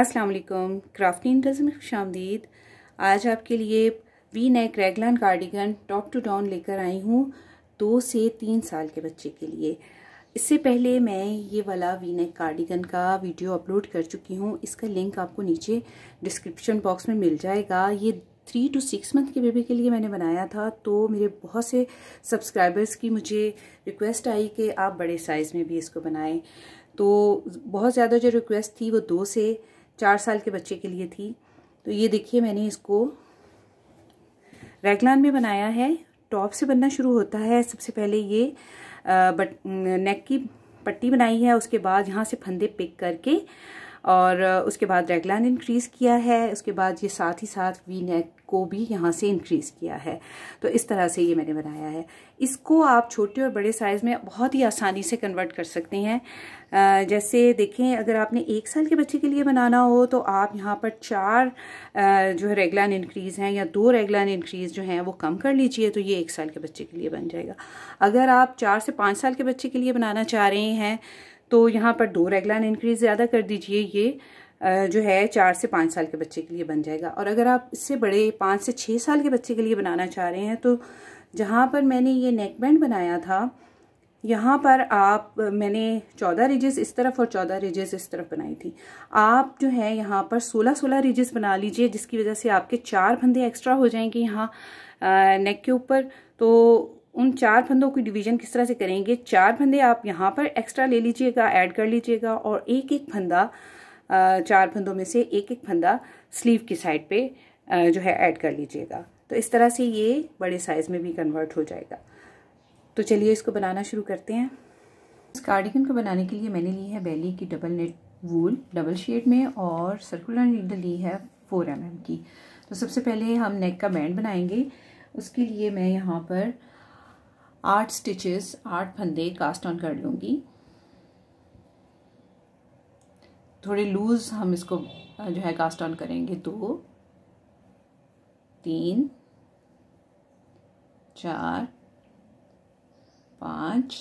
अस्सलाम वालेकुम क्राफ्टी में शामदीद आज आपके लिए V neck raglan cardigan top to down लेकर आई हूँ दो से तीन साल के बच्चे के लिए इससे पहले मैं ये वाला वी नेक कार्डिगन का वीडियो अपलोड कर चुकी हूँ इसका लिंक आपको नीचे डिस्क्रिप्शन बॉक्स में मिल जाएगा ये थ्री टू सिक्स मंथ के बेबी के लिए मैंने बनाया था तो मेरे बहुत से सब्सक्राइबर्स की मुझे रिक्वेस्ट आई कि आप बड़े साइज़ में भी इसको बनाएं तो बहुत ज़्यादा जो रिक्वेस्ट थी वो दो से चार साल के बच्चे के लिए थी तो ये देखिए मैंने इसको रैगलान में बनाया है टॉप से बनना शुरू होता है सबसे पहले ये बट नेक की पट्टी बनाई है उसके बाद यहाँ से फंदे पिक करके और उसके बाद रेगलान इंक्रीज़ किया है उसके बाद ये साथ ही साथ वी नेक को भी यहाँ से इंक्रीज़ किया है तो इस तरह से ये मैंने बनाया है इसको आप छोटे और बड़े साइज़ में बहुत ही आसानी से कन्वर्ट कर सकते हैं जैसे देखें अगर आपने एक साल के बच्चे के लिए बनाना हो तो आप यहाँ पर चार जो है रेगलान इंक्रीज़ हैं या दो रेगलान इंक्रीज़ जो हैं वो कम कर लीजिए तो ये एक साल के बच्चे के लिए बन जाएगा अगर आप चार से पाँच साल के बच्चे के लिए बनाना चाह रहे हैं तो यहाँ पर दो रेगलान इंक्रीज़ ज़्यादा कर दीजिए ये जो है चार से पाँच साल के बच्चे के लिए बन जाएगा और अगर आप इससे बड़े पाँच से छः साल के बच्चे के लिए बनाना चाह रहे हैं तो जहाँ पर मैंने ये नेक बैंड बनाया था यहाँ पर आप मैंने चौदह रिजेस इस तरफ और चौदह रिजेस इस तरफ बनाई थी आप जो है यहाँ पर सोलह सोलह रिजेस बना लीजिए जिसकी वजह से आपके चार फंदे एक्स्ट्रा हो जाएंगे यहाँ नेक के ऊपर तो उन चार फंदों की डिवीजन किस तरह से करेंगे चार फंदे आप यहाँ पर एक्स्ट्रा ले लीजिएगा ऐड कर लीजिएगा और एक एक फंदा चार फंदों में से एक एक फंदा स्लीव की साइड पे जो है ऐड कर लीजिएगा तो इस तरह से ये बड़े साइज़ में भी कन्वर्ट हो जाएगा तो चलिए इसको बनाना शुरू करते हैं इस कार्डिगन को बनाने के लिए मैंने ली है बेली की double net wool double shade में और सर्कुलर नीडल ली है फोर एम mm की तो सबसे पहले हम नेक का बैंड बनाएंगे उसके लिए मैं यहाँ पर आठ स्टिचेस आठ फंदे कास्ट ऑन कर लूँगी थोड़े लूज़ हम इसको जो है कास्ट ऑन करेंगे दो तो तीन चार पाँच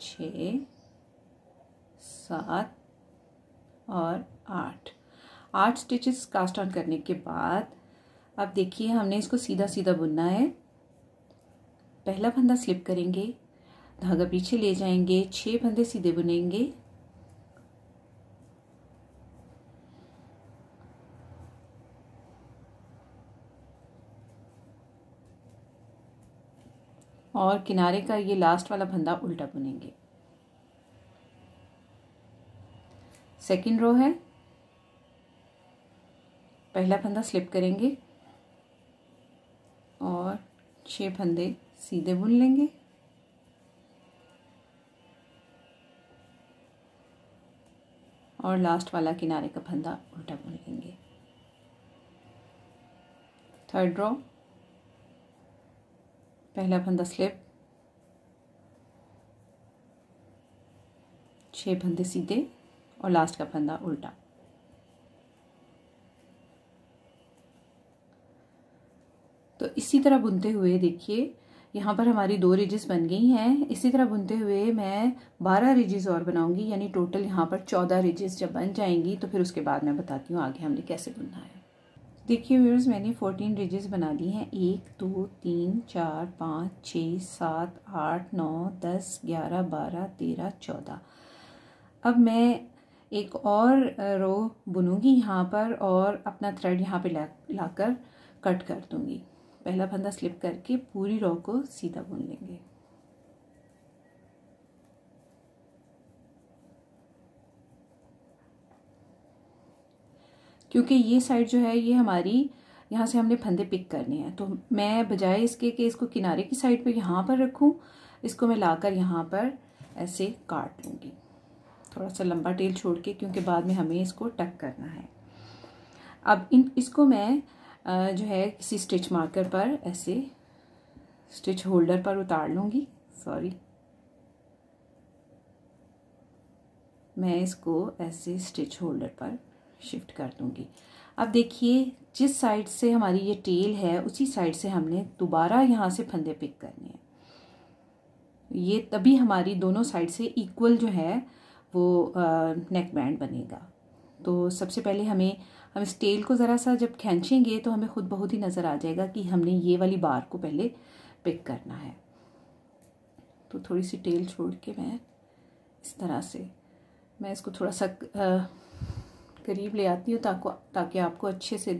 छ सात और आठ आठ स्टिचेस कास्ट ऑन करने के बाद अब देखिए हमने इसको सीधा सीधा बुनना है पहला फंदा स्लिप करेंगे धागा पीछे ले जाएंगे छः फंदे सीधे बुनेंगे और किनारे का ये लास्ट वाला फंदा उल्टा बुनेंगे सेकेंड रो है पहला फंदा स्लिप करेंगे और छह फंदे सीधे बुन लेंगे और लास्ट वाला किनारे का फंदा उल्टा बुन लेंगे थर्ड रो पहला फंदा स्लिप छः फंदे सीधे और लास्ट का फंदा उल्टा तो इसी तरह बुनते हुए देखिए यहाँ पर हमारी दो रिजिस बन गई हैं इसी तरह बुनते हुए मैं बारह रिजिस और बनाऊंगी यानी टोटल यहाँ पर चौदह रिजिस जब बन जाएंगी तो फिर उसके बाद मैं बताती हूँ आगे हमने कैसे बुनना है देखिए व्यूर्स मैंने फोर्टीन रिजेस बना ली हैं एक दो तीन चार पाँच छः सात आठ नौ दस ग्यारह बारह तेरह चौदह अब मैं एक और रो बुनूंगी यहाँ पर और अपना थ्रेड यहाँ पे ला लाकर कट कर दूँगी पहला फंदा स्लिप करके पूरी रो को सीधा बुन लेंगे क्योंकि ये साइड जो है ये हमारी यहाँ से हमने फंदे पिक करने हैं तो मैं बजाय इसके कि इसको किनारे की साइड पे यहाँ पर रखूँ इसको मैं लाकर यहाँ पर ऐसे काट लूँगी थोड़ा सा लंबा टेल छोड़ के क्योंकि बाद में हमें इसको टक करना है अब इन इसको मैं जो है किसी स्टिच मार्कर पर ऐसे स्टिच होल्डर पर उतार लूँगी सॉरी मैं इसको ऐसे स्टिच होल्डर पर शिफ्ट कर दूँगी अब देखिए जिस साइड से हमारी ये टेल है उसी साइड से हमने दोबारा यहाँ से फंदे पिक करने हैं ये तभी हमारी दोनों साइड से इक्वल जो है वो नेक बैंड बनेगा तो सबसे पहले हमें हम इस टेल को ज़रा सा जब खींचेंगे तो हमें खुद बहुत ही नज़र आ जाएगा कि हमने ये वाली बार को पहले पिक करना है तो थोड़ी सी टेल छोड़ के मैं इस तरह से मैं इसको थोड़ा सा करीब ले आती हूँ ताको ताकि आपको अच्छे से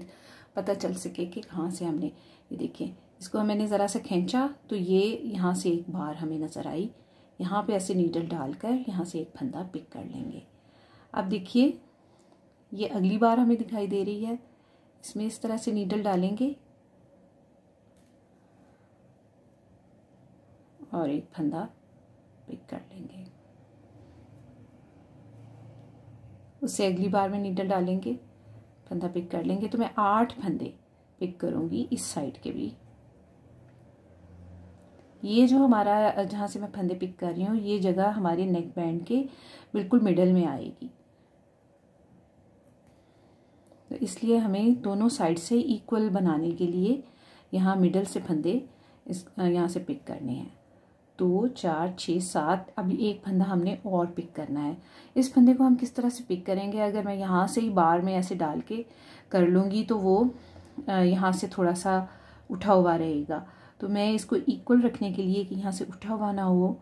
पता चल सके कि कहाँ से हमने ये देखिए इसको मैंने ज़रा सा खींचा तो ये यहाँ से एक बार हमें नज़र आई यहाँ पे ऐसे नीडल डालकर यहाँ से एक फंदा पिक कर लेंगे अब देखिए ये अगली बार हमें दिखाई दे रही है इसमें इस तरह से नीडल डालेंगे और एक फंदा पिक कर लेंगे उससे अगली बार में नीडल डालेंगे फंदा पिक कर लेंगे तो मैं आठ फंदे पिक करूँगी इस साइड के भी ये जो हमारा जहाँ से मैं फंदे पिक कर रही हूँ ये जगह हमारे नेक बैंड के बिल्कुल मिडल में आएगी तो इसलिए हमें दोनों साइड से इक्वल बनाने के लिए यहाँ मिडल से फंदे इस यहाँ से पिक करने हैं दो चार छः सात अभी एक फंदा हमने और पिक करना है इस फंदे को हम किस तरह से पिक करेंगे अगर मैं यहाँ से ही बार में ऐसे डाल के कर लूँगी तो वो यहाँ से थोड़ा सा उठा हुआ रहेगा तो मैं इसको इक्वल रखने के लिए कि यहाँ से उठा हुआ ना हो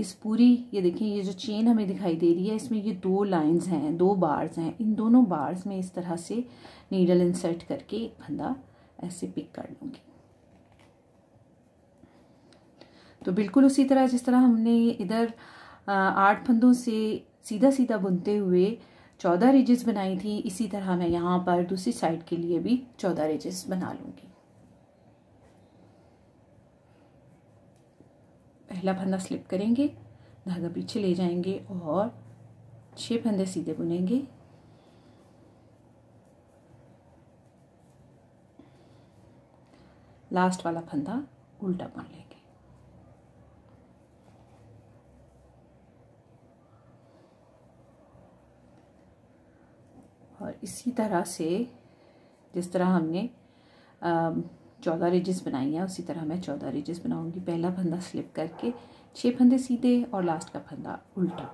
इस पूरी ये देखिए ये जो चेन हमें दिखाई दे रही है इसमें ये दो लाइंस हैं दो बार्स हैं इन दोनों बार्स में इस तरह से नीडल इंसर्ट करके एक फंदा ऐसे पिक कर लूँगी तो बिल्कुल उसी तरह जिस तरह हमने इधर आठ फंदों से सीधा सीधा बुनते हुए चौदह रेजेस बनाई थी इसी तरह मैं यहाँ पर दूसरी साइड के लिए भी चौदह रेजेस बना लूँगी पहला फंदा स्लिप करेंगे धागा पीछे ले जाएंगे और छः फंदे सीधे बुनेंगे लास्ट वाला फंदा उल्टा बुन लेंगे और इसी तरह से जिस तरह हमने चौदह रिजेस बनाई हैं उसी तरह मैं चौदह रिजेस बनाऊंगी पहला फंदा स्लिप करके छः फंदे सीधे और लास्ट का फंदा उल्टा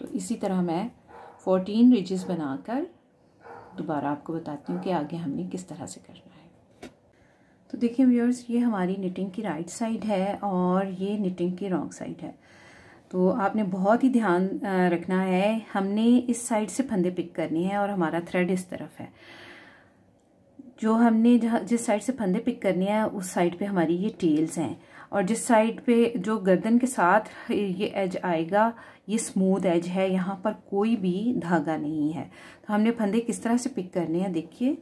तो इसी तरह मैं फोर्टीन रिजेस बनाकर दोबारा आपको बताती हूँ कि आगे हमने किस तरह से करना है तो देखिए व्यूअर्स ये हमारी निटिंग की राइट साइड है और ये निटिंग की रॉन्ग साइड है तो आपने बहुत ही ध्यान रखना है हमने इस साइड से फंदे पिक करने हैं और हमारा थ्रेड इस तरफ है जो हमने जिस साइड से फंदे पिक करने हैं उस साइड पे हमारी ये टेल्स हैं और जिस साइड पे जो गर्दन के साथ ये एज आएगा ये स्मूथ एज है यहाँ पर कोई भी धागा नहीं है तो हमने फंदे किस तरह से पिक करने हैं देखिए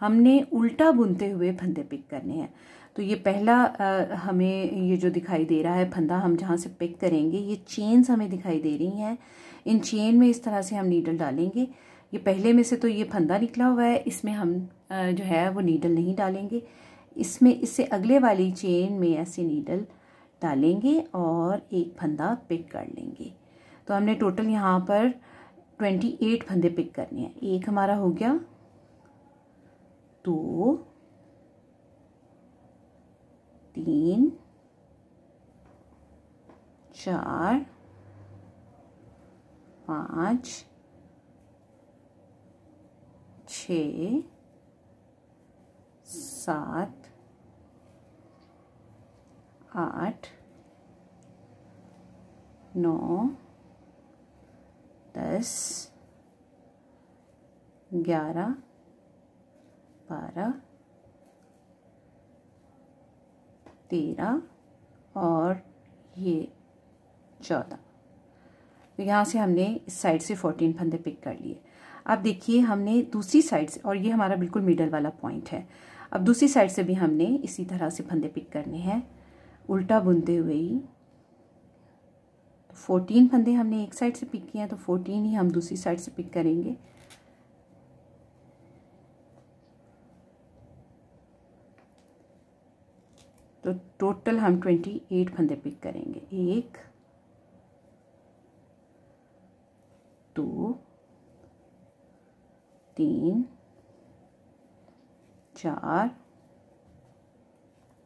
हमने उल्टा बुनते हुए फंदे पिक करने हैं तो ये पहला आ, हमें ये जो दिखाई दे रहा है फंदा हम जहाँ से पिक करेंगे ये चेन्स हमें दिखाई दे रही हैं इन चेन में इस तरह से हम नीडल डालेंगे ये पहले में से तो ये फंदा निकला हुआ है इसमें हम आ, जो है वो नीडल नहीं डालेंगे इसमें इससे अगले वाली चेन में ऐसे नीडल डालेंगे और एक फंदा पिक कर लेंगे तो हमने टोटल यहाँ पर ट्वेंटी एट फंदे पिक करने हैं एक हमारा हो गया दो तीन चार पाँच छ सात आठ नौ दस ग्यारह बारह तेरह और ये चौदह तो यहाँ से हमने इस साइड से फोर्टीन फंदे पिक कर लिए अब देखिए हमने दूसरी साइड से और ये हमारा बिल्कुल मिडल वाला पॉइंट है अब दूसरी साइड से भी हमने इसी तरह से फंदे पिक करने हैं उल्टा बुनते हुए ही फोर्टीन तो फंदे हमने एक साइड से पिक किए हैं तो फोर्टीन ही हम दूसरी साइड से पिक करेंगे तो टोटल हम ट्वेंटी एट फंदे पिक करेंगे एक दो तीन चार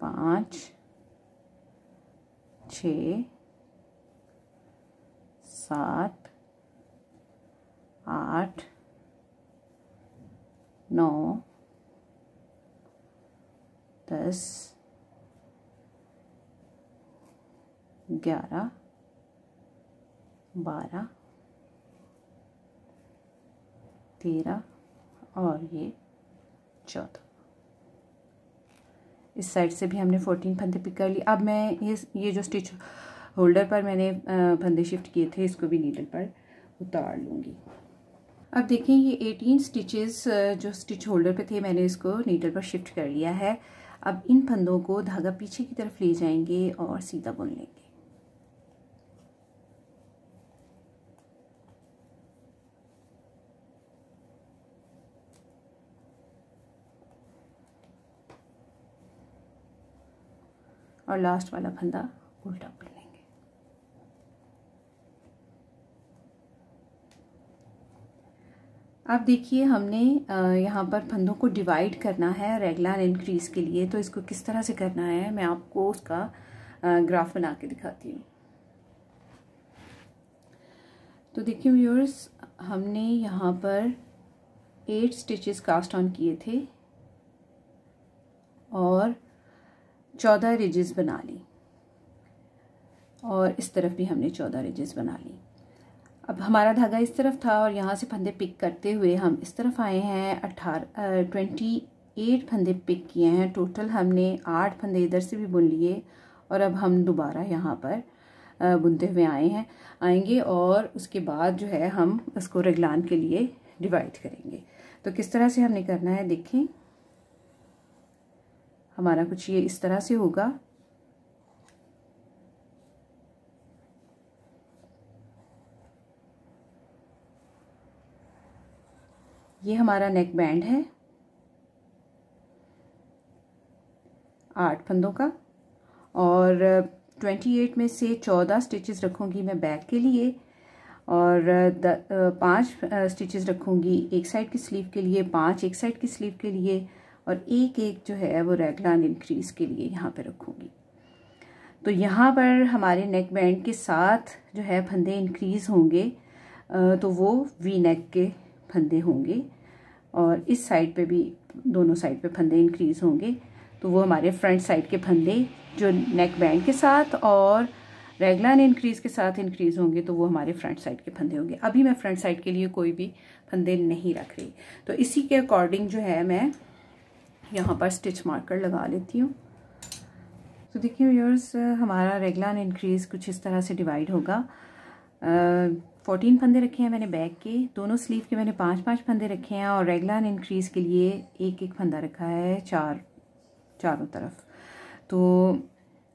पाँच छ सात आठ नौ दस ग्यारह बारह तेरह और ये चौदह इस साइड से भी हमने फोर्टीन फंदे पिक कर लिए अब मैं ये ये जो स्टिच होल्डर पर मैंने फंदे शिफ्ट किए थे इसको भी नीडल पर उतार लूँगी अब देखें ये एटीन स्टिचेस जो स्टिच होल्डर पे थे मैंने इसको नीडल पर शिफ्ट कर लिया है अब इन फंदों को धागा पीछे की तरफ ले जाएंगे और सीधा बुन लेंगे और लास्ट वाला फंदा उल्टा कर लेंगे आप देखिए हमने यहाँ पर फंदों को डिवाइड करना है रेगुलर इंक्रीज के लिए तो इसको किस तरह से करना है मैं आपको उसका ग्राफ बना के दिखाती हूँ तो देखिए व्यूअर्स हमने यहाँ पर एट स्टिचेस कास्ट ऑन किए थे और चौदह रिजेस बना ली और इस तरफ भी हमने चौदह रिजेस बना ली अब हमारा धागा इस तरफ था और यहाँ से फंदे पिक करते हुए हम इस तरफ आए हैं अट्ठारह ट्वेंटी एट फंदे पिक किए हैं टोटल हमने आठ फंदे इधर से भी बुन लिए और अब हम दोबारा यहाँ पर बुनते हुए आए हैं आएंगे और उसके बाद जो है हम उसको रगलान के लिए डिवाइड करेंगे तो किस तरह से हमने करना है देखें हमारा कुछ ये इस तरह से होगा ये हमारा नेक बैंड है आठ फंदों का और ट्वेंटी एट में से चौदह स्टिचेस रखूँगी मैं बैक के लिए और पांच स्टिचेस रखूँगी एक साइड की स्लीव के लिए पांच एक साइड की स्लीव के लिए और एक एक जो है वो रेगलाइन इंक्रीज़ के लिए यहाँ पे रखूँगी तो यहाँ पर हमारे नेक बैंड के साथ जो है फंदे इंक्रीज़ होंगे तो वो वी नेक के फंदे होंगे और इस साइड पे भी दोनों साइड पे फंदे इंक्रीज़ होंगे तो वो हमारे फ्रंट साइड के फंदे जो नेक बैंड के साथ और रेगलाइन इंक्रीज़ के साथ इंक्रीज़ होंगे तो वो हमारे फ्रंट साइड के फंदे होंगे अभी मैं फ्रंट साइड के लिए कोई भी फंदे नहीं रख रही तो इसी के अकॉर्डिंग जो है मैं यहाँ पर स्टिच मार्कर लगा लेती हूँ तो देखिए व्यूअर्स हमारा रेगुलर इनक्रीज़ कुछ इस तरह से डिवाइड होगा फोर्टीन फंदे रखे हैं मैंने बैक के दोनों स्लीव के मैंने पाँच पाँच फंदे रखे हैं और रेगुलर इंक्रीज़ के लिए एक एक फंदा रखा है चार चारों तरफ तो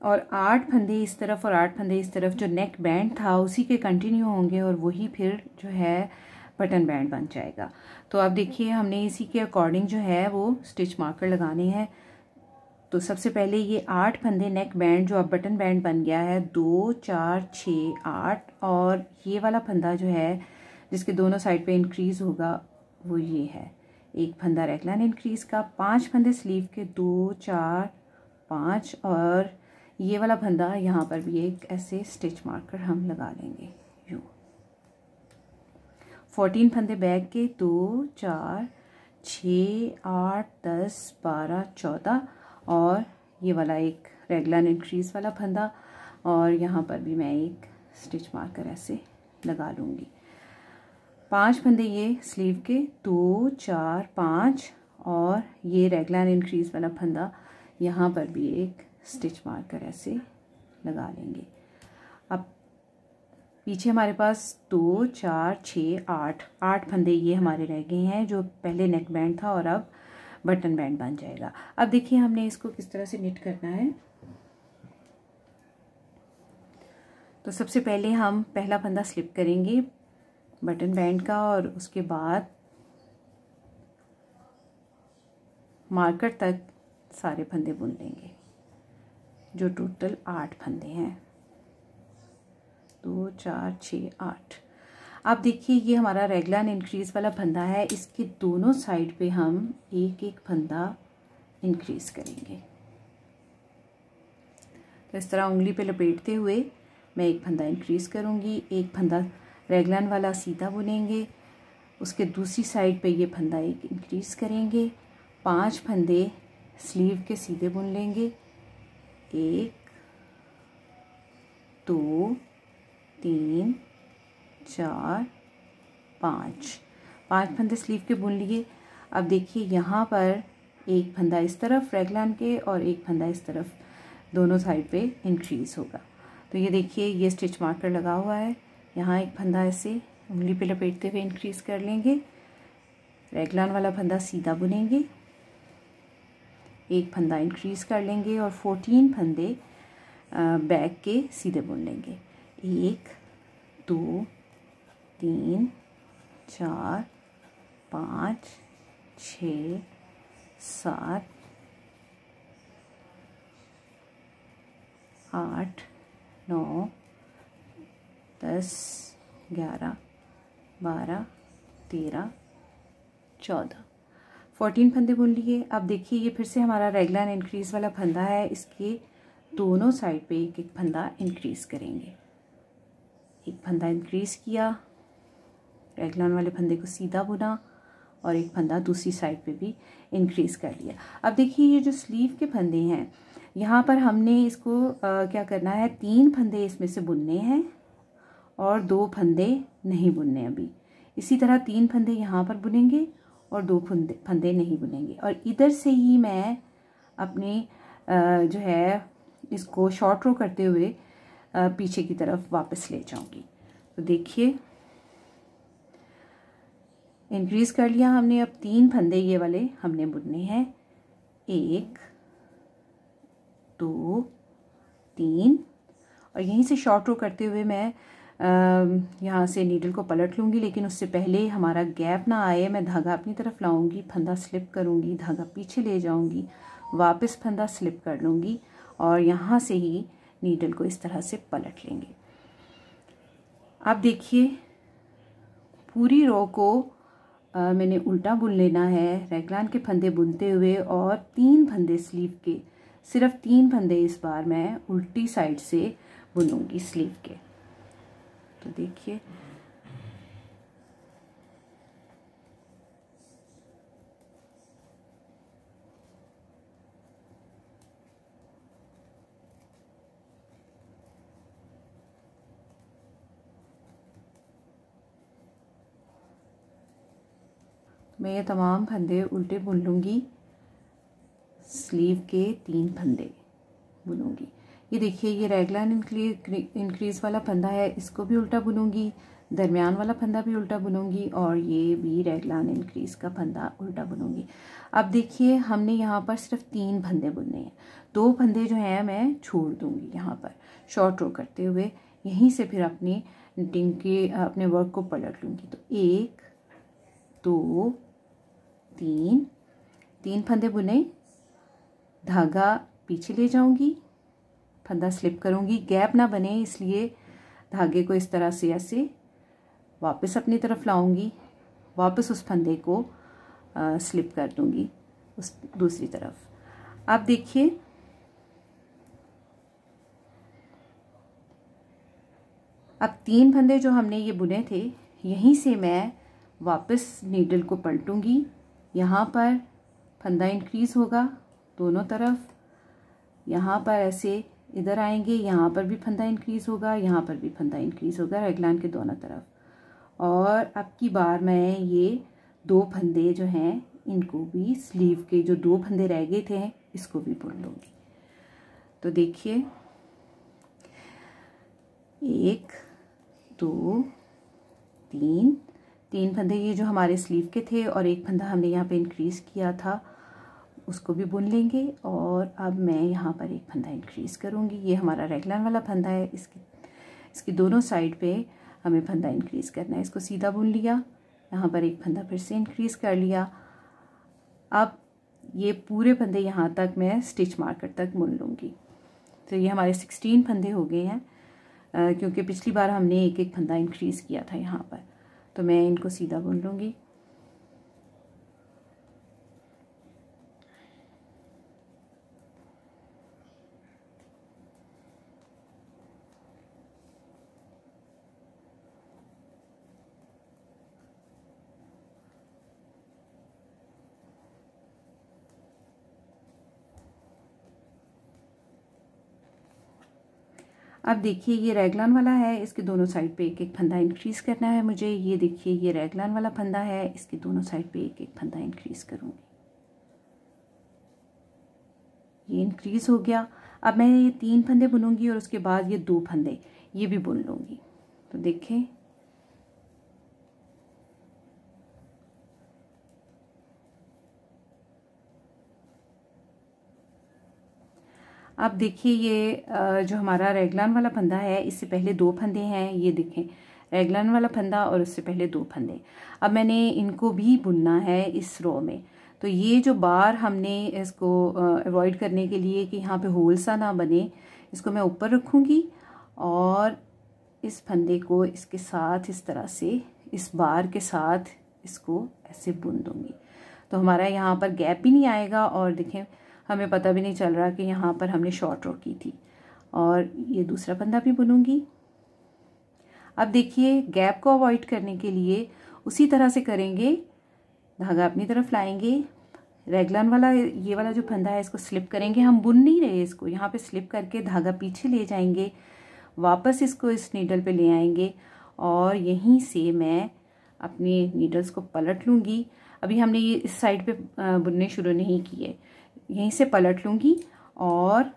और आठ फंदे इस तरफ और आठ फंदे इस तरफ जो नेक बैंड था उसी के कंटिन्यू होंगे और वही फिर जो है बटन बैंड बन जाएगा तो आप देखिए हमने इसी के अकॉर्डिंग जो है वो स्टिच मार्कर लगाने हैं तो सबसे पहले ये आठ फंदे नेक बैंड जो अब बटन बैंड बन गया है दो चार छः आठ और ये वाला फंदा जो है जिसके दोनों साइड पे इंक्रीज़ होगा वो ये है एक फंदा रेगलाइन इंक्रीज़ का पांच फंदे स्लीव के दो चार पाँच और ये वाला फंदा यहाँ पर भी एक ऐसे स्टिच मार्कर हम लगा लेंगे फोर्टीन फंदे बैग के दो चार छ आठ दस बारह चौदह और ये वाला एक रेगुलर इंक्रीज वाला फंदा और यहाँ पर भी मैं एक स्टिच मार्कर ऐसे लगा लूँगी पांच फंदे ये स्लीव के दो चार पाँच और ये रेगुलर इंक्रीज वाला फंदा यहाँ पर भी एक स्टिच मार्कर ऐसे लगा लेंगे पीछे हमारे पास दो चार छः आठ आठ फंदे ये हमारे रह गए हैं जो पहले नेक बैंड था और अब बटन बैंड बन जाएगा अब देखिए हमने इसको किस तरह से निट करना है तो सबसे पहले हम पहला फंदा स्लिप करेंगे बटन बैंड का और उसके बाद मार्कर तक सारे फंदे बुन लेंगे जो टोटल आठ फंदे हैं दो चार छः आठ आप देखिए ये हमारा रेगुलर इंक्रीज़ वाला फंदा है इसके दोनों साइड पे हम एक एक फंदा इंक्रीज़ करेंगे तो इस तरह उंगली पे लपेटते हुए मैं एक फंदा इंक्रीज़ करूँगी एक फंदा रेगुलर वाला सीधा बुनेंगे उसके दूसरी साइड पे ये फंदा एक इंक्रीज़ करेंगे पांच फंदे स्लीव के सीधे बुन लेंगे एक दो तीन चार पाँच पांच फंदे स्लीव के बुन लिए अब देखिए यहाँ पर एक फंदा इस तरफ रेगलान के और एक फंदा इस तरफ दोनों साइड पे इंक्रीज़ होगा तो ये देखिए ये स्टिच मार्कर लगा हुआ है यहाँ एक फंदा ऐसे उंगली पे लपेटते हुए इंक्रीज़ कर लेंगे रेगलान वाला फंदा सीधा बुनेंगे एक फंदा इंक्रीज़ कर लेंगे और फोर्टीन फंदे बैक के सीधे बुन लेंगे एक दो तीन चार पाँच छ सात आठ नौ दस ग्यारह बारह तेरह चौदह फोर्टीन फंदे बुन लिए अब देखिए ये फिर से हमारा रेगुलर इंक्रीज़ वाला फंदा है इसके दोनों साइड पे एक एक फंदा इंक्रीज़ करेंगे एक फंदा इंक्रीज़ किया रेगलॉन वाले फंदे को सीधा बुना और एक फंदा दूसरी साइड पे भी इंक्रीज़ कर लिया अब देखिए ये जो स्लीव के फंदे हैं यहाँ पर हमने इसको आ, क्या करना है तीन फंदे इसमें से बुनने हैं और दो फंदे नहीं बुनने अभी इसी तरह तीन फंदे यहाँ पर बुनेंगे और दो फंदे फंदे नहीं बुनेंगे और इधर से ही मैं अपने आ, जो है इसको शॉर्ट रो करते हुए पीछे की तरफ वापस ले जाऊंगी तो देखिए इंक्रीज़ कर लिया हमने अब तीन फंदे ये वाले हमने बुनने हैं एक दो तीन और यहीं से शॉर्ट रो करते हुए मैं यहाँ से नीडल को पलट लूँगी लेकिन उससे पहले हमारा गैप ना आए मैं धागा अपनी तरफ लाऊंगी फंदा स्लिप करूँगी धागा पीछे ले जाऊँगी वापस फंदा स्लिप कर लूँगी और यहाँ से ही नीडल को इस तरह से पलट लेंगे आप देखिए पूरी रो को आ, मैंने उल्टा बुन लेना है रेगलान के फंदे बुनते हुए और तीन फंदे स्लीव के सिर्फ तीन फंदे इस बार मैं उल्टी साइड से बुनूंगी स्लीव के तो देखिए मैं ये तमाम फंदे उल्टे बुन लूँगी स्लीव के तीन फंदे बुनूँगी ये देखिए ये रेगलाइन इंक्रीज़ वाला फंदा है इसको भी उल्टा बुनूँगी दरमियान वाला फंदा भी उल्टा बुनूँगी और ये भी रेगलान इंक्रीज का फंदा उल्टा बुनूँगी अब देखिए हमने यहाँ पर सिर्फ तीन फंदे बुनने हैं दो फंदे जो हैं मैं छोड़ दूँगी यहाँ पर शॉर्ट रो करते हुए यहीं से फिर अपनी टिंग के अपने वर्क को पलट लूँगी तो एक दो तीन तीन फंदे बुने धागा पीछे ले जाऊंगी फंदा स्लिप करूंगी गैप ना बने इसलिए धागे को इस तरह से ऐसे वापस अपनी तरफ लाऊंगी वापस उस फंदे को आ, स्लिप कर दूंगी उस दूसरी तरफ आप देखिए अब तीन फंदे जो हमने ये बुने थे यहीं से मैं वापस नीडल को पलटूंगी यहाँ पर फंदा इंक्रीज़ होगा दोनों तरफ यहाँ पर ऐसे इधर आएंगे यहाँ पर भी फंदा इंक्रीज़ होगा यहाँ पर भी फंदा इंक्रीज़ होगा रेगलान के दोनों तरफ और अब की बार मैं ये दो फंदे जो हैं इनको भी स्लीव के जो दो फंदे रह गए थे इसको भी बुन लूँगी तो देखिए एक दो तीन तीन फंदे ये जो हमारे स्लीव के थे और एक फंदा हमने यहाँ पे इंक्रीज़ किया था उसको भी बुन लेंगे और अब मैं यहाँ पर एक फंदा इंक्रीज़ करूँगी ये हमारा रेगुलर वाला फंदा है इसकी इसकी दोनों साइड पे हमें फंदा इंक्रीज़ करना है इसको सीधा बुन लिया यहाँ पर एक फंदा फिर से इंक्रीज़ कर लिया अब ये पूरे फंदे यहाँ तक मैं स्टिच मार्कर तक बुन लूँगी तो ये हमारे सिक्सटीन फंदे हो गए हैं क्योंकि पिछली बार हमने एक एक फंदा इंक्रीज़ किया था यहाँ पर तो मैं इनको सीधा बुन लूँगी अब देखिए ये रेगलान वाला है इसके दोनों साइड पे एक एक फंदा इंक्रीज़ करना है मुझे ये देखिए ये रेगलान वाला फंदा है इसके दोनों साइड पे एक एक फंदा इंक्रीज़ करूँगी ये इंक्रीज़ हो गया अब मैं ये तीन फंदे बुनूंगी और उसके बाद ये दो फंदे ये भी बुन लूँगी तो देखें आप देखिए ये जो हमारा रेगलान वाला फंदा है इससे पहले दो फंदे हैं ये देखें रेगलान वाला फंदा और उससे पहले दो फंदे अब मैंने इनको भी बुनना है इस रो में तो ये जो बार हमने इसको अवॉइड करने के लिए कि यहाँ पे होल सा ना बने इसको मैं ऊपर रखूँगी और इस फंदे को इसके साथ इस तरह से इस बार के साथ इसको ऐसे बुन दूँगी तो हमारा यहाँ पर गैप भी नहीं आएगा और देखें हमें पता भी नहीं चल रहा कि यहाँ पर हमने शॉर्ट रो की थी और ये दूसरा फंदा भी बुनूंगी अब देखिए गैप को अवॉइड करने के लिए उसी तरह से करेंगे धागा अपनी तरफ लाएंगे रेगलन वाला ये वाला जो फंदा है इसको स्लिप करेंगे हम बुन नहीं रहे इसको यहाँ पे स्लिप करके धागा पीछे ले जाएंगे वापस इसको इस नीडल पे ले आएंगे और यहीं से मैं अपने नीडल्स को पलट लूँगी अभी हमने ये इस साइड पे बुनने शुरू नहीं किए यहीं से पलट लूँगी और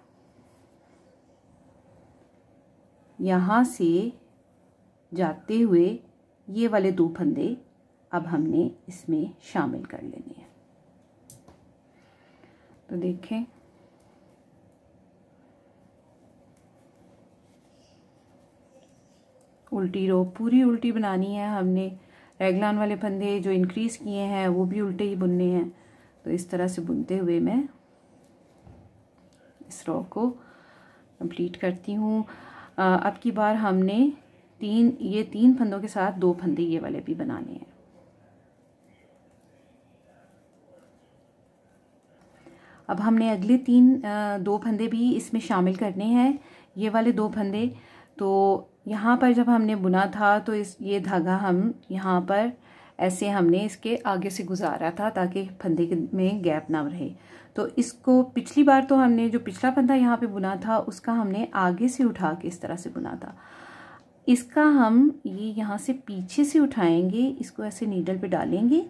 यहाँ से जाते हुए ये वाले दो फंदे अब हमने इसमें शामिल कर लेने हैं तो देखें उल्टी रो पूरी उल्टी बनानी है हमने रेगलान वाले फंदे जो इंक्रीज़ किए हैं वो भी उल्टे ही बुनने हैं तो इस तरह से बुनते हुए मैं इस रो को कंप्लीट करती हूँ अब की बार हमने तीन ये तीन फंदों के साथ दो फंदे ये वाले भी बनाने हैं अब हमने अगले तीन दो फंदे भी इसमें शामिल करने हैं ये वाले दो फंदे तो यहाँ पर जब हमने बुना था तो इस ये धागा हम यहाँ पर ऐसे हमने इसके आगे से गुजारा था ताकि फंदे में गैप ना रहे तो इसको पिछली बार तो हमने जो पिछला फंदा यहाँ पे बुना था उसका हमने आगे से उठा के इस तरह से बुना था इसका हम ये यहाँ से पीछे से उठाएंगे इसको ऐसे नीडल पे डालेंगे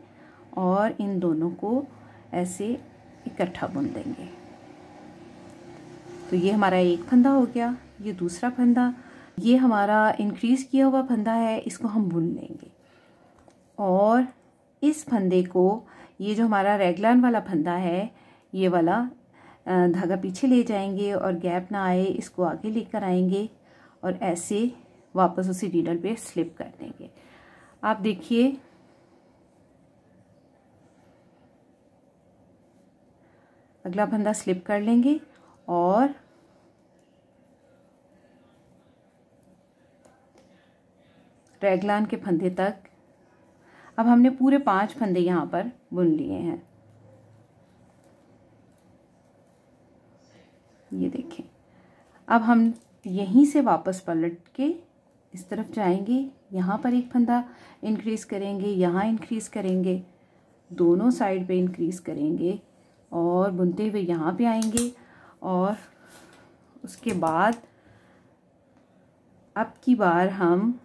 और इन दोनों को ऐसे इकट्ठा बुन देंगे तो ये हमारा एक फंदा हो गया ये दूसरा फंदा ये हमारा इंक्रीज़ किया हुआ फंदा है इसको हम बुन लेंगे और इस फंदे को ये जो हमारा रेगलान वाला फंदा है ये वाला धागा पीछे ले जाएंगे और गैप ना आए इसको आगे लेकर आएंगे और ऐसे वापस उसी डीडल पे स्लिप कर देंगे आप देखिए अगला फंदा स्लिप कर लेंगे और रेगलान के फंदे तक अब हमने पूरे पांच फंदे यहाँ पर बुन लिए हैं ये देखें अब हम यहीं से वापस पलट के इस तरफ जाएंगे यहाँ पर एक फंदा इंक्रीज़ करेंगे यहाँ इंक्रीज़ करेंगे दोनों साइड पे इंक्रीज़ करेंगे और बुनते हुए यहाँ पे आएंगे और उसके बाद अब की बार हम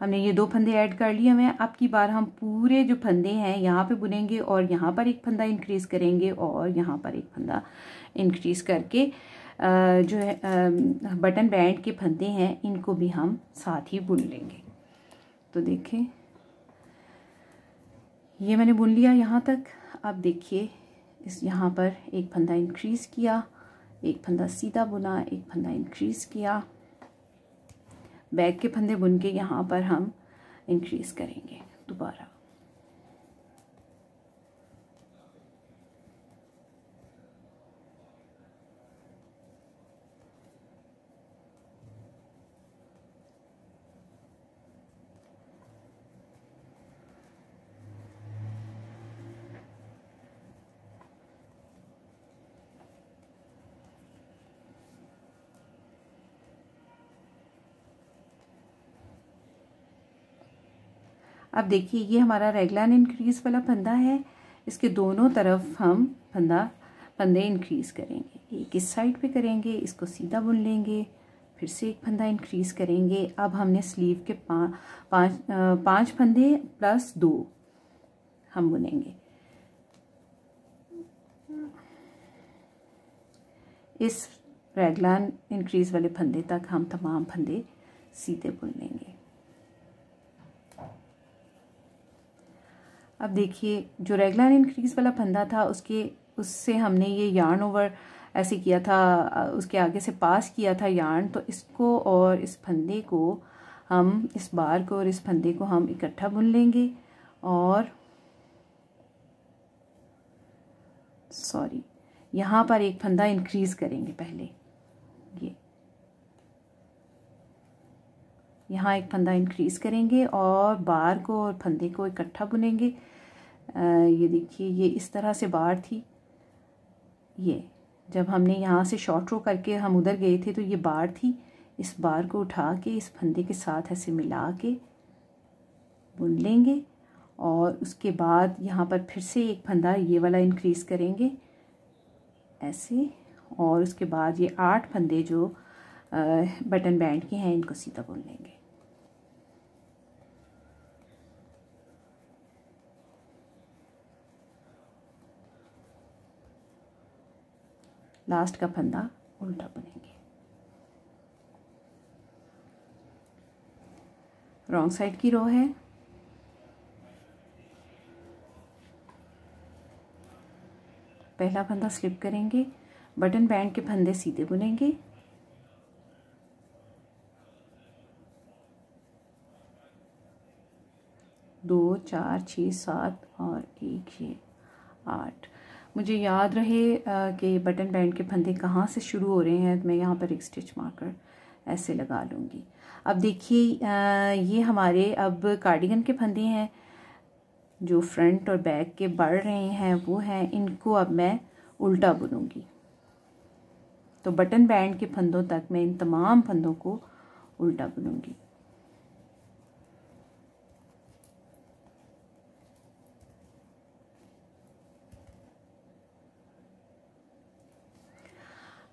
हमने ये दो फंदे ऐड कर लिए हैं अब की बार हम पूरे जो फंदे हैं यहाँ पे बुनेंगे और यहाँ पर एक फंदा इंक्रीज़ करेंगे और यहाँ पर एक फंदा इंक्रीज़ करके जो है बटन बैंड के फंदे हैं इनको भी हम साथ ही बुन लेंगे तो देखें ये मैंने बुन लिया यहाँ तक अब देखिए इस यहाँ पर एक फंदा इंक्रीज़ किया एक फंदा सीधा बुना एक फंदा इंक्रीज़ किया बैक के फंदे बुन के यहाँ पर हम इंक्रीज़ करेंगे दोबारा अब देखिए ये हमारा रेगुलर इंक्रीज वाला फंदा है इसके दोनों तरफ हम फंदा फंदे इंक्रीज करेंगे एक इस साइड पे करेंगे इसको सीधा बुन लेंगे फिर से एक फंदा इंक्रीज करेंगे अब हमने स्लीव के पा, पाँच पाँच फंदे प्लस दो हम बुनेंगे इस रेगलान इंक्रीज वाले फंदे तक हम तमाम फंदे सीधे बुन लेंगे अब देखिए जो रेगुलर इंक्रीज वाला फंदा था उसके उससे हमने ये यार्न ओवर ऐसे किया था उसके आगे से पास किया था यार्न तो इसको और इस फंदे को हम इस बार को और इस फंदे को हम इकट्ठा बुन लेंगे और सॉरी यहाँ पर एक फंदा इंक्रीज़ करेंगे पहले ये यहाँ एक फंदा इंक्रीज़ करेंगे और बार को और फंदे को इकट्ठा बुनेंगे ये देखिए ये इस तरह से बार थी ये जब हमने यहाँ से शॉर्ट रो करके हम उधर गए थे तो ये बार थी इस बार को उठा के इस फंदे के साथ ऐसे मिला के बुन लेंगे और उसके बाद यहाँ पर फिर से एक फंदा ये वाला इंक्रीज़ करेंगे ऐसे और उसके बाद ये आठ फंदे जो बटन बैंड के हैं इनको सीधा बुन लेंगे लास्ट का फंदा उल्टा बुनेंगे रॉन्ग साइड की रो है पहला फंदा स्लिप करेंगे बटन बैंड के फंदे सीधे बुनेंगे दो चार छ सात और एक छ आठ मुझे याद रहे कि बटन बैंड के फंदे कहाँ से शुरू हो रहे हैं तो मैं यहाँ पर एक स्टिच मारकर ऐसे लगा लूँगी अब देखिए ये हमारे अब कार्डिगन के फंदे हैं जो फ्रंट और बैक के बढ़ रहे हैं वो हैं इनको अब मैं उल्टा बुनूँगी तो बटन बैंड के फंदों तक मैं इन तमाम फंदों को उल्टा बुनूँगी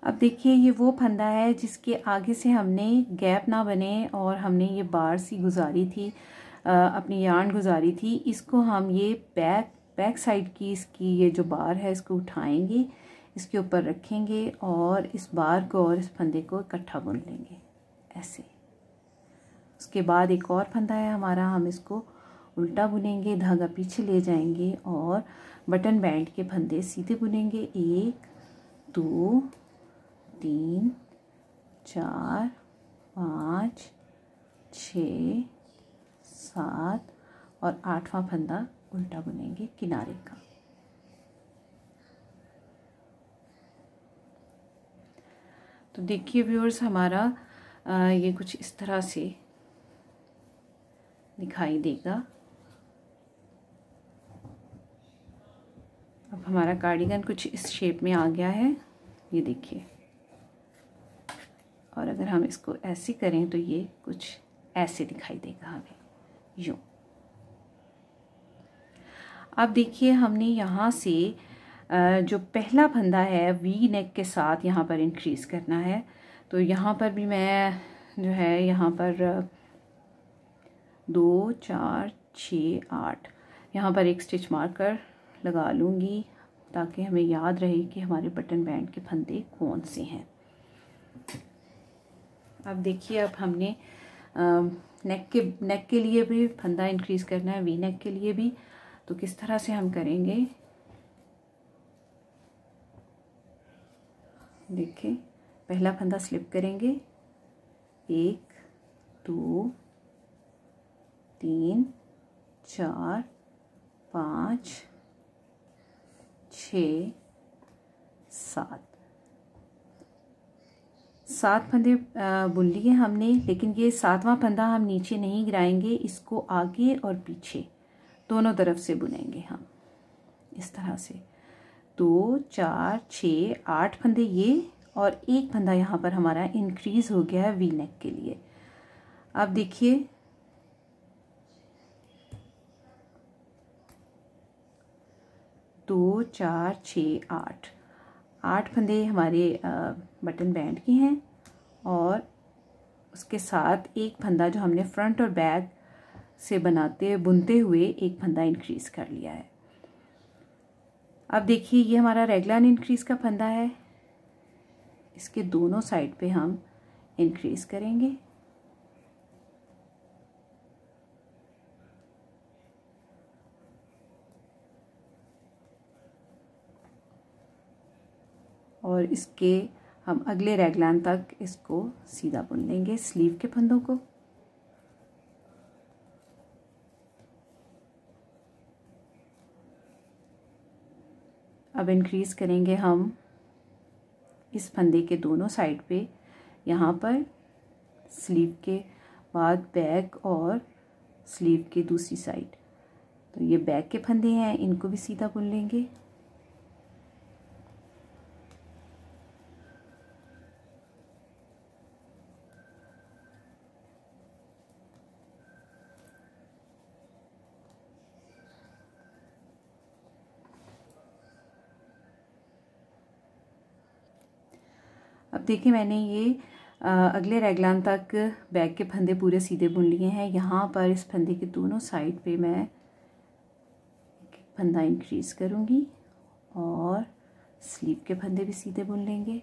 अब देखिए ये वो फंदा है जिसके आगे से हमने गैप ना बने और हमने ये बार सी गुजारी थी अपनी यार्न गुजारी थी इसको हम ये बैक बैक साइड की इसकी ये जो बार है इसको उठाएंगे इसके ऊपर रखेंगे और इस बार को और इस फंदे को इकट्ठा बुन लेंगे ऐसे उसके बाद एक और फंदा है हमारा हम इसको उल्टा बुनेंगे धागा पीछे ले जाएंगे और बटन बैंड के फंदे सीधे बुनेंगे एक दो तीन चार पाँच छ सात और आठवां फंदा उल्टा बुनेंगे किनारे का तो देखिए व्यूअर्स हमारा ये कुछ इस तरह से दिखाई देगा अब हमारा कार्डिगन कुछ इस शेप में आ गया है ये देखिए और अगर हम इसको ऐसे करें तो ये कुछ ऐसे दिखाई देगा हमें यूँ अब देखिए हमने यहाँ से जो पहला फंदा है वी नेक के साथ यहाँ पर इंक्रीज़ करना है तो यहाँ पर भी मैं जो है यहाँ पर दो चार छ आठ यहाँ पर एक स्टिच मार्कर लगा लूँगी ताकि हमें याद रहे कि हमारे बटन बैंड के फंदे कौन से हैं अब देखिए अब हमने नेक के नेक के लिए भी फंदा इंक्रीज़ करना है वी नेक के लिए भी तो किस तरह से हम करेंगे देखिए पहला फंदा स्लिप करेंगे एक दो तीन चार पाँच छ सात सात फंदे बुन लिए हमने लेकिन ये सातवां फंदा हम नीचे नहीं गिराएंगे इसको आगे और पीछे दोनों तरफ से बुनेंगे हम इस तरह से दो चार छः आठ फंदे ये और एक फंदा यहाँ पर हमारा इंक्रीज़ हो गया है वी नेक के लिए अब देखिए दो चार छः आठ आठ फंदे हमारे बटन बैंड के हैं और उसके साथ एक फंदा जो हमने फ्रंट और बैक से बनाते बुनते हुए एक फंदा इंक्रीज कर लिया है अब देखिए ये हमारा रेगुलर इंक्रीज का फंदा है इसके दोनों साइड पे हम इंक्रीज करेंगे और इसके हम अगले रेगलाइन तक इसको सीधा बुन लेंगे स्लीव के फंदों को अब इंक्रीज़ करेंगे हम इस फंदे के दोनों साइड पे यहाँ पर स्लीव के बाद बैक और स्लीव के दूसरी साइड तो ये बैक के फंदे हैं इनको भी सीधा बुन लेंगे देखिए मैंने ये अगले रेगलान तक बैग के फंदे पूरे सीधे बुन लिए हैं यहाँ पर इस फंदे के दोनों साइड पे मैं फंदा इंक्रीज़ करूँगी और स्लीव के फंदे भी सीधे बुन लेंगे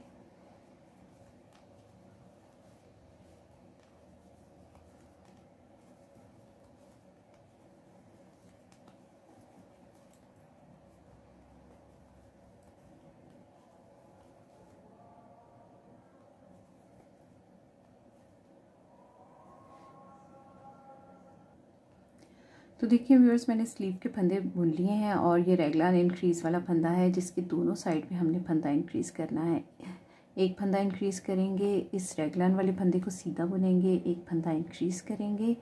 तो देखिए व्यूअर्स मैंने स्लीव के फंदे बुन लिए हैं और ये रेगुलर इंक्रीज़ वाला फंदा है जिसके दोनों साइड पे हमने फंदा इंक्रीज़ करना है एक फंदा इंक्रीज़ करेंगे इस रेगुलर वाले फंदे को सीधा बुनेंगे एक फंदा इंक्रीज़ करेंगे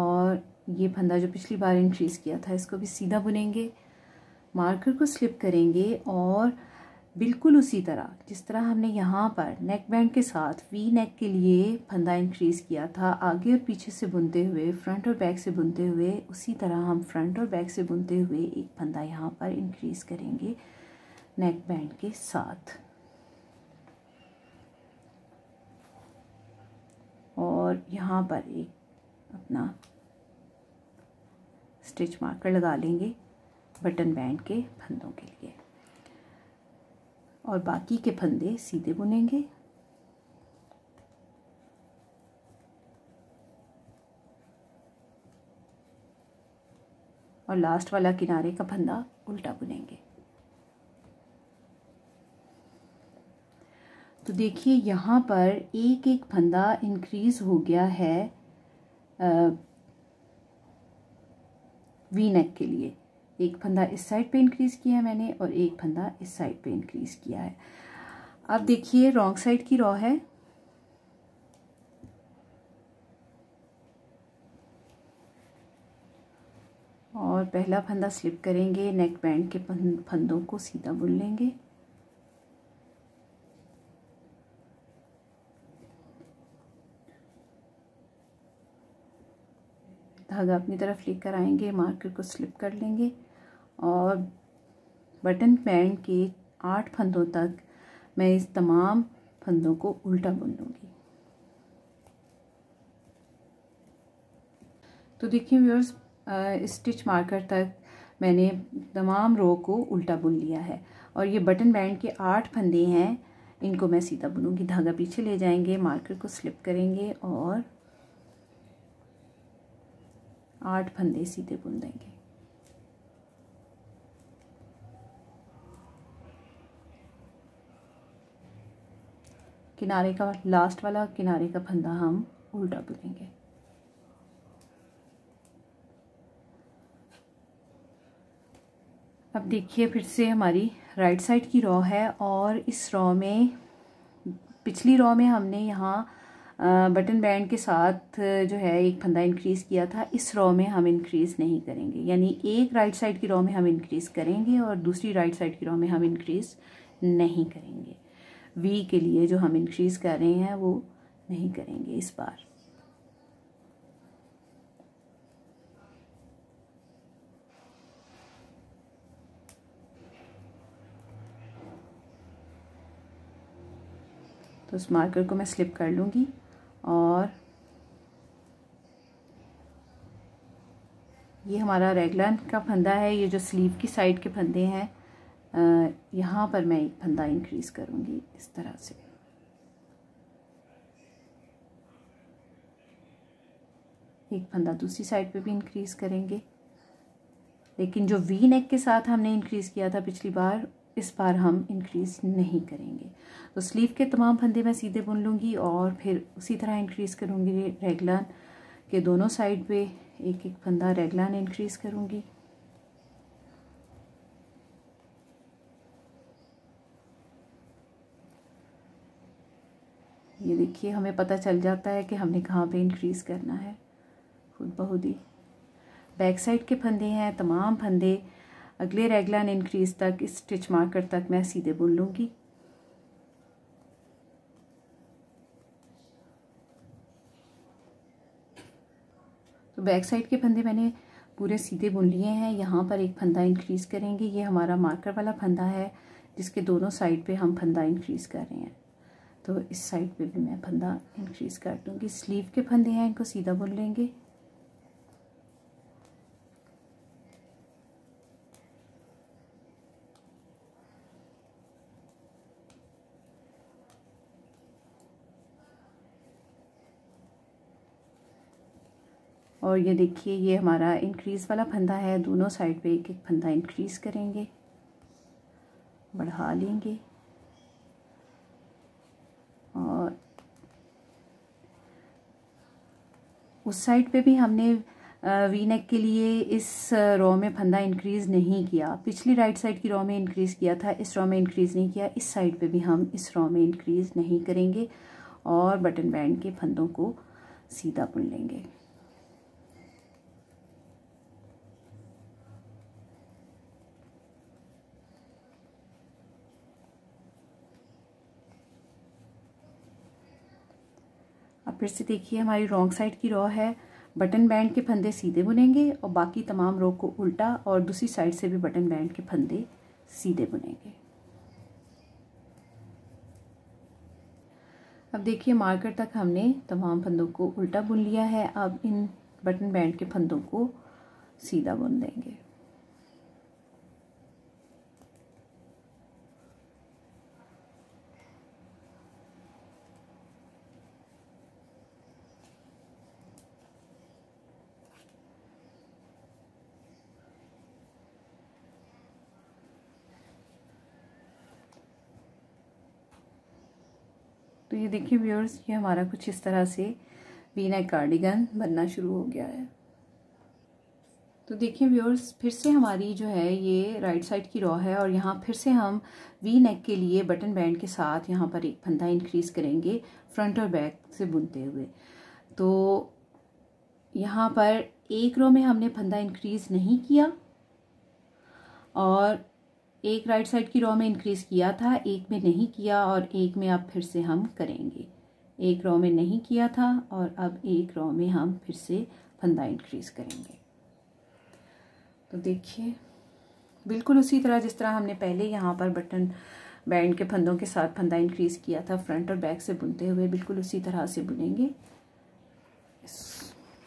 और ये फंदा जो पिछली बार इंक्रीज़ किया था इसको भी सीधा बुनेंगे मार्कर को स्लिप करेंगे और बिल्कुल उसी तरह जिस तरह हमने यहाँ पर नेक बैंड के साथ वी नेक के लिए फंदा इंक्रीज किया था आगे और पीछे से बुनते हुए फ्रंट और बैक से बुनते हुए उसी तरह हम फ्रंट और बैक से बुनते हुए एक फंदा यहाँ पर इंक्रीज करेंगे नेक बैंड के साथ और यहाँ पर एक अपना स्टिच मार्कर लगा लेंगे बटन बैंड के फंदों के लिए और बाकी के फंदे सीधे बुनेंगे और लास्ट वाला किनारे का फंदा उल्टा बुनेंगे तो देखिए यहाँ पर एक एक फंदा इंक्रीज हो गया है वी नेक के लिए एक फंदा इस साइड पे इंक्रीज़ किया है मैंने और एक फंदा इस साइड पे इंक्रीज़ किया है अब देखिए रॉन्ग साइड की रॉ है और पहला फंदा स्लिप करेंगे नेक बैंड के फंदों को सीधा बुन लेंगे धागा अपनी तरफ लेकर आएंगे मार्कर को स्लिप कर लेंगे और बटन पैंट के आठ फंदों तक मैं इस तमाम फंदों को उल्टा बुन लूँगी तो देखिए व्यूअर्स स्टिच मार्कर तक मैंने तमाम रो को उल्टा बुन लिया है और ये बटन बैंड के आठ फंदे हैं इनको मैं सीधा बुनूंगी धागा पीछे ले जाएंगे मार्कर को स्लिप करेंगे और आठ फंदे सीधे बुन देंगे किनारे का लास्ट वाला किनारे का फंदा हम उल्टा बुनेंगे अब देखिए फिर से हमारी राइट साइड की रॉ है और इस रॉ में पिछली रॉ में हमने यहाँ बटन बैंड के साथ जो है एक फंदा इंक्रीज़ किया था इस रॉ में हम इंक्रीज़ नहीं करेंगे यानी एक राइट साइड की रॉ में हम इंक्रीज़ करेंगे और दूसरी राइट साइड की रॉ में हम इंक्रीज़ नहीं करेंगे वी के लिए जो हम इंक्रीज़ कर रहे हैं वो नहीं करेंगे इस बार तो उस मार्कर को मैं स्लिप कर लूँगी और ये हमारा रेगुलर का फंदा है ये जो स्लीव की साइड के फंदे हैं यहाँ पर मैं एक फंदा इंक्रीज़ करूँगी इस तरह से एक फंदा दूसरी साइड पे भी इंक्रीज़ करेंगे लेकिन जो वी नेक के साथ हमने इंक्रीज़ किया था पिछली बार इस बार हम इंक्रीज़ नहीं करेंगे तो स्लीव के तमाम फंदे मैं सीधे बुन लूँगी और फिर उसी तरह इंक्रीज़ करूँगी रेगलान के दोनों साइड पे एक एक फंदा रेगलान इंक्रीज़ करूँगी ये देखिए हमें पता चल जाता है कि हमने कहाँ पे इंक्रीज़ करना है खुद बहुत ही बैक साइड के फंदे हैं तमाम फंदे अगले रेगलान इंक्रीज़ तक स्टिच मार्कर तक मैं सीधे बुन लूँगी तो बैक साइड के फंदे मैंने पूरे सीधे बुन लिए हैं यहाँ पर एक फंदा इंक्रीज़ करेंगे ये हमारा मार्कर वाला फंदा है जिसके दोनों साइड पे हम फंदा इंक्रीज़ कर रहे हैं तो इस साइड पे भी मैं फंदा इंक्रीज़ कर दूँगी स्लीव के फंदे हैं इनको सीधा बुन लेंगे और ये देखिए ये हमारा इंक्रीज़ वाला फंदा है दोनों साइड पे एक एक फंदा इंक्रीज़ करेंगे बढ़ा लेंगे और उस साइड पे भी हमने वी नेक के लिए इस रॉ में फंदा इंक्रीज़ नहीं किया पिछली राइट साइड की रॉ में इंक्रीज़ किया था इस रॉ में इंक्रीज़ नहीं किया इस साइड पे भी हम इस रॉ में इंक्रीज़ नहीं करेंगे और बटन बैंड के फंदों को सीधा बुन लेंगे फिर से देखिए हमारी रॉन्ग साइड की रॉ है बटन बैंड के फंदे सीधे बुनेंगे और बाकी तमाम रो को उल्टा और दूसरी साइड से भी बटन बैंड के फंदे सीधे बुनेंगे अब देखिए मार्कर तक हमने तमाम फंदों को उल्टा बुन लिया है अब इन बटन बैंड के फंदों को सीधा बुन देंगे ये देखिए व्यूअर्स ये हमारा कुछ इस तरह से वीना कार्डिगन बनना शुरू हो गया है तो देखिए व्यूअर्स फिर से हमारी जो है ये राइट साइड की रॉ है और यहाँ फिर से हम वी नेक के लिए बटन बैंड के साथ यहाँ पर एक फंदा इंक्रीज करेंगे फ्रंट और बैक से बुनते हुए तो यहाँ पर एक रो में हमने फंदा इंक्रीज नहीं किया और एक राइट साइड की रॉ में इंक्रीज़ किया था एक में नहीं किया और एक में अब फिर से हम करेंगे एक रॉ में नहीं किया था और अब एक रॉ में हम फिर से फंदा इंक्रीज़ करेंगे तो देखिए बिल्कुल उसी तरह जिस तरह हमने पहले यहाँ पर बटन बैंड के फंदों के साथ फंदा इंक्रीज़ किया था फ्रंट और बैक से बुनते हुए बिल्कुल उसी तरह से बुनेंगे इस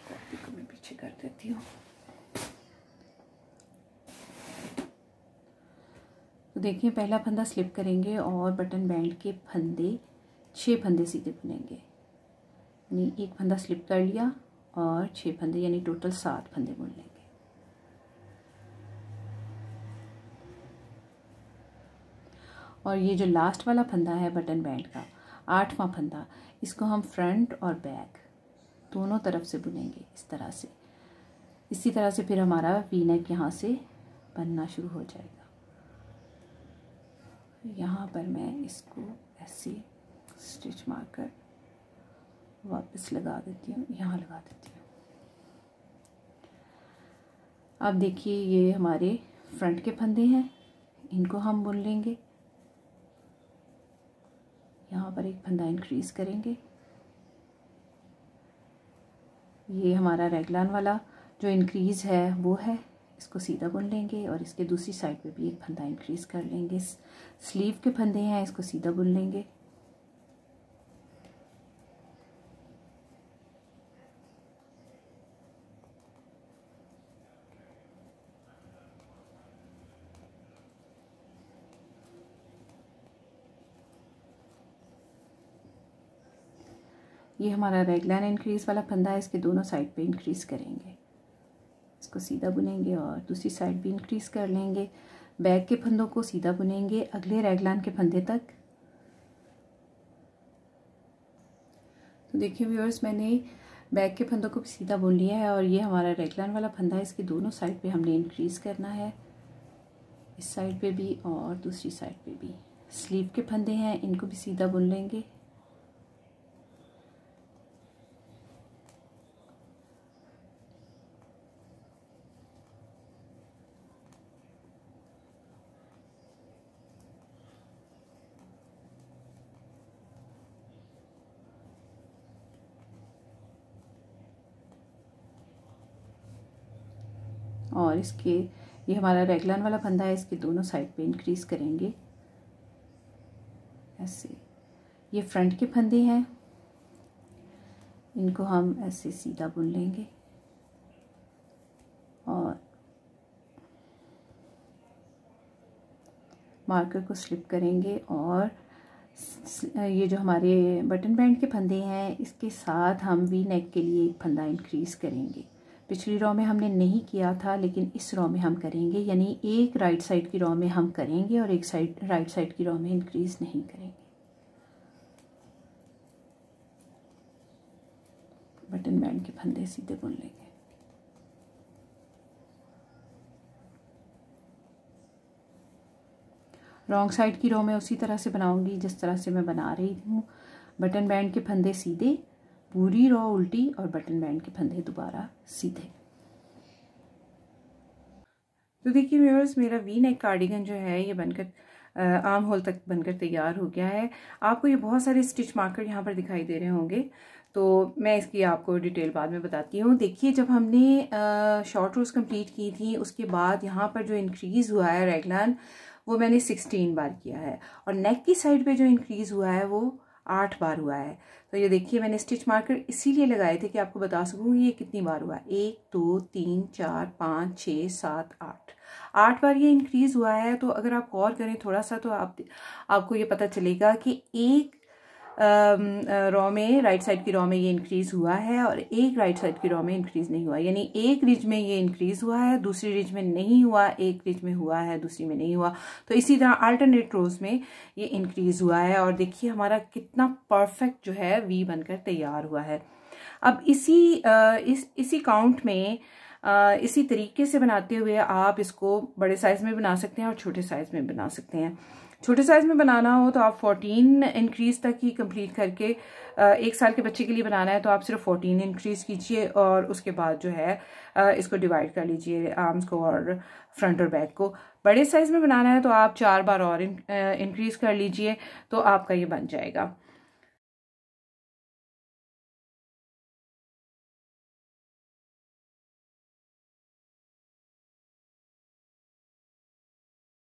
कॉपी को मैं पीछे कर देती हूँ तो देखिए पहला फंदा स्लिप करेंगे और बटन बैंड के फंदे छः फंदे सीधे बुनेंगे यानी एक फंदा स्लिप कर लिया और छः फंदे यानी टोटल सात फंदे बुन लेंगे और ये जो लास्ट वाला फंदा है बटन बैंड का आठवां फंदा इसको हम फ्रंट और बैक दोनों तरफ से बुनेंगे इस तरह से इसी तरह से फिर हमारा वी नेक यहाँ से बनना शुरू हो जाएगा यहाँ पर मैं इसको ऐसे स्टिच मारकर वापस लगा देती हूँ यहाँ लगा देती हूँ अब देखिए ये हमारे फ्रंट के फंदे हैं इनको हम बुन लेंगे यहाँ पर एक फंदा इंक्रीज करेंगे ये हमारा रेगलान वाला जो इंक्रीज है वो है इसको सीधा बुन लेंगे और इसके दूसरी साइड पे भी एक फंदा इंक्रीज़ कर लेंगे स्लीव के फंदे हैं इसको सीधा बुन लेंगे ये हमारा रेगलाइन इंक्रीज़ वाला फंदा है इसके दोनों साइड पे इंक्रीज़ करेंगे इसको सीधा बुनेंगे और दूसरी साइड भी इंक्रीज़ कर लेंगे बैक के फंदों को सीधा बुनेंगे अगले रेगलान के फंदे तक तो देखिए व्यूअर्स मैंने बैक के फंदों को भी सीधा बुन लिया है और ये हमारा रेगलान वाला फंदा है इसके दोनों साइड पे हमने इंक्रीज़ करना है इस साइड पे भी और दूसरी साइड पे भी स्लीव के फंदे हैं इनको भी सीधा बुन लेंगे और इसके ये हमारा रेगलान वाला फंदा है इसके दोनों साइड पे इंक्रीज करेंगे ऐसे ये फ्रंट के फंदे हैं इनको हम ऐसे सीधा बुन लेंगे और मार्कर को स्लिप करेंगे और ये जो हमारे बटन बैंड के फंदे हैं इसके साथ हम वी नेक के लिए एक फंदा इंक्रीज़ करेंगे पिछली रॉ में हमने नहीं किया था लेकिन इस रॉ में हम करेंगे यानी एक राइट साइड की रॉ में हम करेंगे और एक साइड राइट साइड की रॉ में इंक्रीज़ नहीं करेंगे बटन बैंड के फंदे सीधे बुन लेंगे रॉन्ग साइड की रॉ में उसी तरह से बनाऊंगी जिस तरह से मैं बना रही हूँ बटन बैंड के फंदे सीधे पूरी रॉ उल्टी और बटन बैंड के फंदे दोबारा सीधे तो देखिए व्यूअर्स मेरा वी नेक कार्डिगन जो है ये बनकर आम होल तक बनकर तैयार हो गया है आपको ये बहुत सारे स्टिच मार्कर यहाँ पर दिखाई दे रहे होंगे तो मैं इसकी आपको डिटेल बाद में बताती हूँ देखिए जब हमने शॉर्ट रोज कंप्लीट की थी उसके बाद यहाँ पर जो इंक्रीज़ हुआ है रेगलान वो मैंने सिक्सटीन बार किया है और नेक की साइड पे जो इंक्रीज़ हुआ है वो आठ बार हुआ है तो ये देखिए मैंने स्टिच मार्कर इसीलिए लगाए थे कि आपको बता सकूँ ये कितनी बार हुआ एक दो तीन चार पाँच छः सात आठ आठ बार ये इंक्रीज़ हुआ है तो अगर आप गौर करें थोड़ा सा तो आप आपको ये पता चलेगा कि एक रॉ um, uh, में राइट साइड की रॉ में ये इंक्रीज हुआ है और एक राइट साइड की रॉ में इंक्रीज नहीं हुआ यानी एक रिज में ये इंक्रीज हुआ है दूसरी रिज में नहीं हुआ एक रिज में हुआ है दूसरी में नहीं हुआ तो इसी तरह अल्टरनेट रोज में ये इंक्रीज हुआ है और देखिए हमारा कितना परफेक्ट जो है वी बनकर तैयार हुआ है अब इसी आ, इस इसी काउंट में आ, इसी तरीके से बनाते हुए आप इसको बड़े साइज़ में बना सकते हैं और छोटे साइज़ में बना सकते हैं छोटे साइज़ में बनाना हो तो आप 14 इंक्रीज़ तक ही कंप्लीट करके एक साल के बच्चे के लिए बनाना है तो आप सिर्फ 14 इंक्रीज़ कीजिए और उसके बाद जो है इसको डिवाइड कर लीजिए आर्म्स को और फ्रंट और बैक को बड़े साइज़ में बनाना है तो आप चार बार और इंक्रीज़ कर लीजिए तो आपका ये बन जाएगा